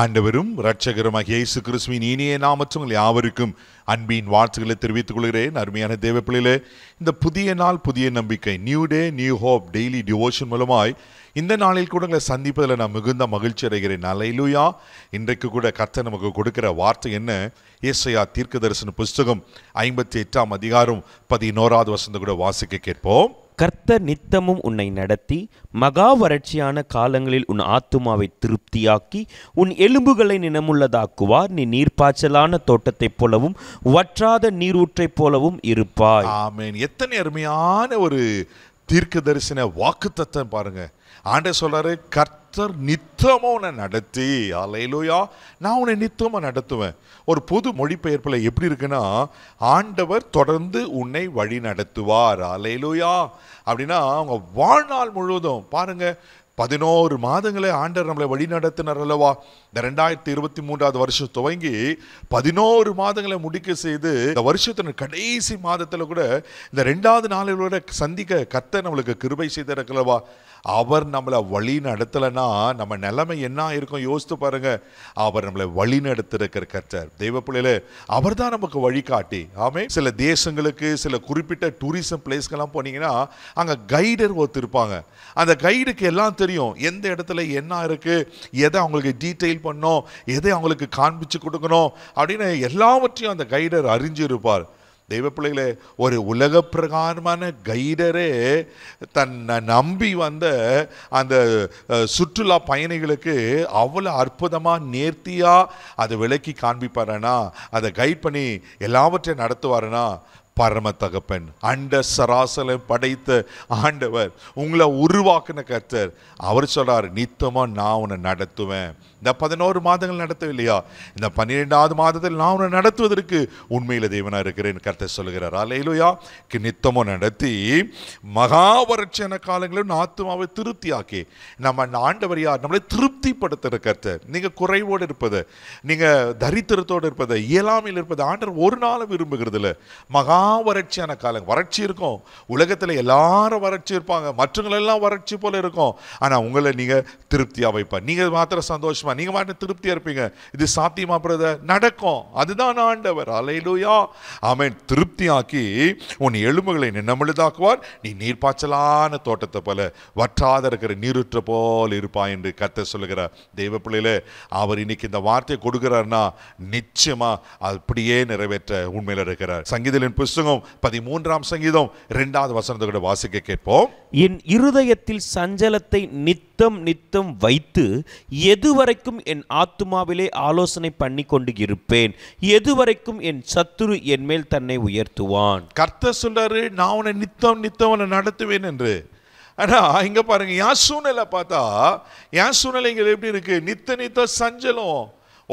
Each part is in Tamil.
ஆண்டவரும் ரட்சகரும் இயேசு கிறிஸ்துவின் இனிய நாமற்றும் யாவருக்கும் அன்பின் வாழ்த்துக்களை தெரிவித்துக் கொள்கிறேன் அருமையான தேவப்பிள்ளையிலே இந்த புதிய நாள் புதிய நம்பிக்கை new day new hope daily devotion மூலமாய் இந்த நாளில் கூட உங்களை சந்திப்பதில் நான் மிகுந்த மகிழ்ச்சி அடைகிறேன் இல்லையா இன்றைக்கு கூட கர்த்தர் நமக்கு கொடுக்கிற வார்த்தை என்ன ஏசையா தீர்க்க தரிசன புஸ்தகம் ஐம்பத்தி எட்டாம் அதிகாரம் பதினோராவது வசந்த கூட வாசிக்க கேட்போம் கர்த்தர் நித்தமும் உன்னை நடத்தி மகா வறட்சியான காலங்களில் உன் ஆத்துமாவை திருப்தியாக்கி உன் எலும்புகளை நினமுள்ளதாக்குவார் நீ நீர்ப்பாய்ச்சலான தோட்டத்தைப் போலவும் வற்றாத நீரூற்றைப் போலவும் இருப்பாய் ஆமேன் எத்தனை அருமையான ஒரு தீர்க்க தரிசன வாக்கு தத்தம் பாருங்க ஆண்டே சொல்றாரு கர்த்தர் நித்தமாக உன்னை நடத்தி அலையிலோயா நான் உன்னை நித்தமாக நடத்துவேன் ஒரு பொது மொழிபெயர்ப்பில் எப்படி இருக்குன்னா ஆண்டவர் தொடர்ந்து உன்னை வழி நடத்துவார் அலையிலோயா அப்படின்னா அவங்க வாழ்நாள் முழுவதும் பாருங்கள் பதினோரு மாதங்களே ஆண்டர் நம்மளை வழி நடத்தினர் அல்லவா இந்த ரெண்டாயிரத்தி இருபத்தி மூன்றாவது வருஷம் துவங்கி பதினோரு மாதங்களை முடிக்க செய்து இந்த வருஷத்தின் கடைசி மாதத்தில் கூட இந்த ரெண்டாவது நாளிலோட சந்திக்க கத்த நம்மளுக்கு கிருபை செய்திருக்கலவா அவர் நம்மளை வழி நடத்தலைன்னா நம்ம நிலைமை என்ன இருக்கும் யோசித்து பாருங்க அவர் நம்மளை வழி நடத்திருக்கிற கர்த்தர் தெய்வ பிள்ளையில அவர் தான் நமக்கு வழிகாட்டி ஆமே சில தேசங்களுக்கு சில குறிப்பிட்ட டூரிசம் பிளேஸ்க்கெல்லாம் போனீங்கன்னா அங்கே கைடர் ஒருத்தர் இருப்பாங்க அந்த கைடுக்கு எல்லாம் தெரியும் தெரியும் எந்த இடத்துல என்ன இருக்குது எதை அவங்களுக்கு டீட்டெயில் பண்ணோம் எதை அவங்களுக்கு காண்பிச்சு கொடுக்கணும் அப்படின்னு எல்லாவற்றையும் அந்த கைடர் அறிஞ்சிருப்பார் தெய்வ பிள்ளைகளே ஒரு உலக பிரகாரமான கைடரே தன்னை நம்பி வந்த அந்த சுற்றுலா பயணிகளுக்கு அவ்வளோ அற்புதமாக நேர்த்தியாக அதை விளக்கி காண்பிப்பாரனா அதை கைட் பண்ணி எல்லாவற்றையும் நடத்துவாரனா பரம தகப்பன் அண்ட சராசலை படைத்த ஆண்டவர் உங்களை உருவாக்கின கர்த்தர் அவர் சொல்கிறார் நித்தமாக நான் உன்னை நடத்துவேன் இந்த பதினோரு மாதங்கள் நடத்தவில்லையா இந்த பன்னிரெண்டாவது மாதத்தில் நான் உன்னை நடத்துவதற்கு உண்மையில் தெய்வனாக இருக்கிறேன் கர்த்தர் சொல்கிறார் அலையிலுயா நித்தமும் நடத்தி மகா வறட்சியான காலங்களும் ஆத்மாவை திருப்தியாக்கி நம்ம ஆண்டவர் யார் நம்மளை திருப்திப்படுத்துகிற கர்த்தர் நீங்கள் குறைவோடு இருப்பது நீங்கள் தரித்திரத்தோடு இருப்பதை இயலாமையில் இருப்பது ஆண்டவர் ஒரு நாளும் விரும்புகிறதில்ல மகா வறட்சியான காலம் வறட்சி இருக்கும் உலகத்தில் எல்லாரும் வறட்சி இருப்பாங்க மற்றவங்களெல்லாம் வறட்சி போல் இருக்கும் ஆனால் உங்களை நீங்கள் திருப்தியாக வைப்பேன் நீங்கள் மாத்திரம் சந்தோஷமாக நீங்கள் மாத்திரம் திருப்தியாக இருப்பீங்க இது சாத்தியமாப்புறத நடக்கும் அதுதான் ஆண்டவர் அலையிலூயா அவன் திருப்தியாக்கி உன் எலும்புகளை நின்னமிழுதாக்குவார் நீ நீர்ப்பாய்ச்சலான தோட்டத்தை போல வற்றாத இருக்கிற நீருற்ற போல் இருப்பா என்று கத்த சொல்லுகிறார் தெய்வ பிள்ளையில அவர் இன்னைக்கு இந்த வார்த்தையை கொடுக்கிறார்னா நிச்சயமாக அப்படியே நிறைவேற்ற உண்மையில் இருக்கிறார் சங்கீதலின் புஸ்தகம் பதிமூன்றாம் சங்கீதம் இரண்டாவது வசனத்தை கூட வாசிக்க கேட்போம் என் இருதயத்தில் சஞ்சலத்தை நித்தம் நித்தம் வைத்து எதுவரைக்கும் என் ஆத்துமாவிலே ஆலோசனை பண்ணி கொண்டு இருப்பேன் எதுவரைக்கும் என் சத்துரு என் மேல் தன்னை உயர்த்துவான் கர்த்த சொல்றாரு நான் உன்னை நித்தம் நித்தம் உன்னை நடத்துவேன் என்று ஆனால் இங்கே பாருங்கள் என் சூழ்நிலை பார்த்தா என் இங்கே எப்படி இருக்குது நித்த நித்த சஞ்சலம்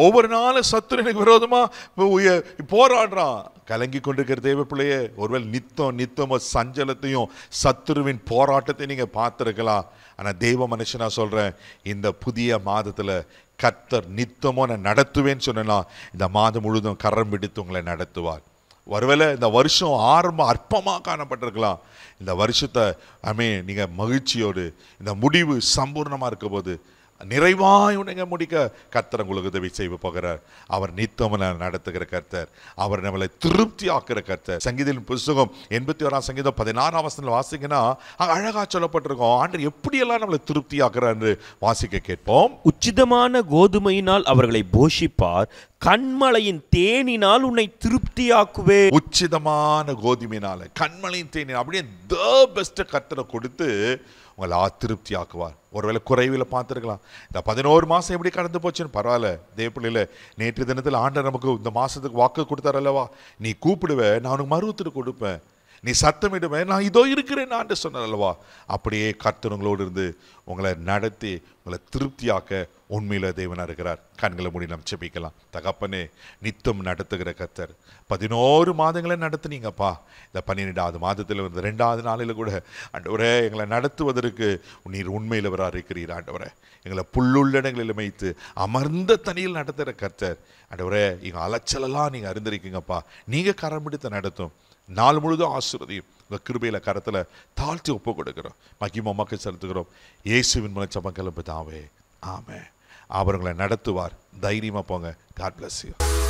ஒவ்வொரு நாளும் சத்துரு எனக்கு விரோதமாக போராடுறான் கலங்கி கொண்டிருக்கிற தேவ பிள்ளைய ஒருவேளை நித்தம் நித்தம் சஞ்சலத்தையும் சத்துருவின் போராட்டத்தையும் நீங்கள் பார்த்துருக்கலாம் ஆனால் தெய்வ மனுஷனாக சொல்கிறேன் இந்த புதிய மாதத்தில் கத்தர் நித்தமோ நான் நடத்துவேன்னு சொன்னலாம் இந்த மாதம் முழுதும் கரம் பிடித்து உங்களை நடத்துவார் ஒருவேளை இந்த வருஷம் ஆரம்பம் அற்பமாக காணப்பட்டிருக்கலாம் இந்த வருஷத்தை அமே நீங்கள் மகிழ்ச்சியோடு இந்த முடிவு சம்பூர்ணமாக இருக்க போது நிறைவாய் உணங்க முடிக்க கர்த்தர் உங்களுக்கு உதவி செய்ய போகிறார் அவர் நித்தமன நடத்துகிற கர்த்தர் அவர் நம்மளை திருப்தி ஆக்குற கர்த்தர் சங்கீதின் புஸ்தகம் எண்பத்தி ஓராம் சங்கீதம் பதினாறாம் வசனத்தில் வாசிங்கன்னா அழகா சொல்லப்பட்டிருக்கோம் ஆண்டு எப்படியெல்லாம் நம்மளை திருப்தி ஆக்குறாரு வாசிக்க கேட்போம் உச்சிதமான கோதுமையினால் அவர்களை போஷிப்பார் கண்மலையின் தேனினால் உன்னை திருப்தியாக்குவே உச்சிதமான கோதுமையினால கண்மலையின் தேனி அப்படியே த பெஸ்ட் கர்த்தரை கொடுத்து உங்களை ஆத்திருப்தி ஆக்குவார் ஒருவேளை குறைவில் பார்த்துருக்கலாம் இந்த பதினோரு மாதம் எப்படி கடந்து போச்சுன்னு பரவாயில்ல தேவப்பிள்ளையில் நேற்று தினத்தில் ஆண்டை நமக்கு இந்த மாதத்துக்கு வாக்கு கொடுத்தாரல்லவா நீ கூப்பிடுவேன் நான் உனக்கு மறுத்துட்டு கொடுப்பேன் நீ சத்தமிடுமே நான் இதோ இருக்கிறேன் நான் சொன்ன அல்லவா அப்படியே கர்த்தனங்களோடு இருந்து உங்களை நடத்தி உங்களை திருப்தியாக்க உண்மையில் தேவனாக இருக்கிறார் கண்களை மூடி நம் செப்பிக்கலாம் தகப்பனே நித்தம் நடத்துகிற கத்தர் பதினோரு மாதங்களே நடத்துனீங்கப்பா இந்த பன்னிரெண்டாவது மாதத்தில் வந்து ரெண்டாவது நாளில் கூட ஆண்டவரே எங்களை நடத்துவதற்கு நீர் உண்மையிலவராக இருக்கிறீர் ஆண்டவரே எங்களை புல்லுள்ளடங்களில் அமைத்து அமர்ந்த தனியில் நடத்துகிற கத்தர் ஆண்டவரே எங்கள் அலைச்சலெல்லாம் நீங்கள் அறிந்திருக்கீங்கப்பா நீங்கள் கரம் பிடித்த நடத்தும் நாள் முழுதும் ஆசிரதியும் இந்த கிருபையில் கரத்தில் தாழ்த்தி ஒப்பு கொடுக்கிறோம் மகிமா மக்கள் செலுத்துகிறோம் இயேசுவின் மூலம் சமக்கலம் தாவே ஆமே அவர்களை நடத்துவார் தைரியமாக போங்க காட் பிளஸ் யூ